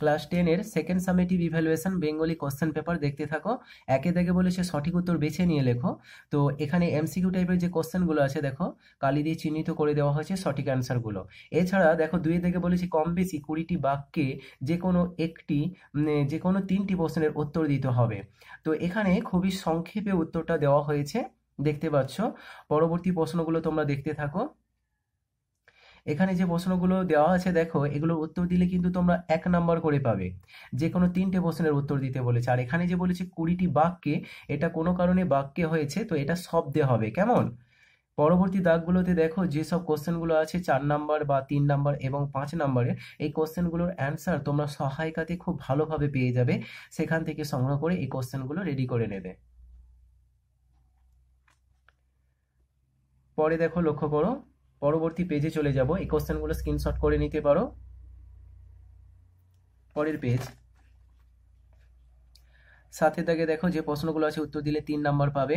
class টেনের second summative evaluation Bengali question paper দেখতে থাকো একে দেখে বলে সে সঠিক উত্তর বেছে নিয়ে লেখো তো এখানে এমসিকিউ টাইপের যে কোশ্চেনগুলো আছে দেখো কালি দিয়ে চিহ্নিত করে দেওয়া হয়েছে সঠিক অ্যান্সারগুলো এছাড়া দেখো দুয়ে থেকে বলেছি কম বেশি কুড়িটি বাক্যে যে কোনো একটি যে কোনো তিনটি প্রশ্নের উত্তর দিতে হবে তো এখানে খুবই সংক্ষেপে উত্তরটা দেওয়া হয়েছে দেখতে পাচ্ছ পরবর্তী প্রশ্নগুলো তোমরা দেখতে থাকো এখানে যে প্রশ্নগুলো দেওয়া আছে দেখো এগুলোর উত্তর দিলে কিন্তু তোমরা এক নাম্বার করে পাবে যে কোনো তিনটে প্রশ্নের উত্তর দিতে বলেছে আর এখানে যে বলেছে কুড়িটি বাক্যে এটা কোনো কারণে বাক্যে হয়েছে তো এটা শব্দে হবে কেমন পরবর্তী দাগগুলোতে দেখো যেসব কোশ্চেনগুলো আছে চার নাম্বার বা তিন নাম্বার এবং পাঁচ নাম্বারের এই কোশ্চেনগুলোর অ্যান্সার তোমরা সহায়িকাতে খুব ভালোভাবে পেয়ে যাবে সেখান থেকে সংগ্রহ করে এই কোশ্চেনগুলো রেডি করে নেবে পরে দেখো লক্ষ্য করো পরবর্তী পেজে চলে যাব এই কোশ্চেনগুলো স্ক্রিনশট করে নিতে পারো পরের পেজ সাথে তাকে দেখো যে প্রশ্নগুলো আছে উত্তর দিলে তিন নাম্বার পাবে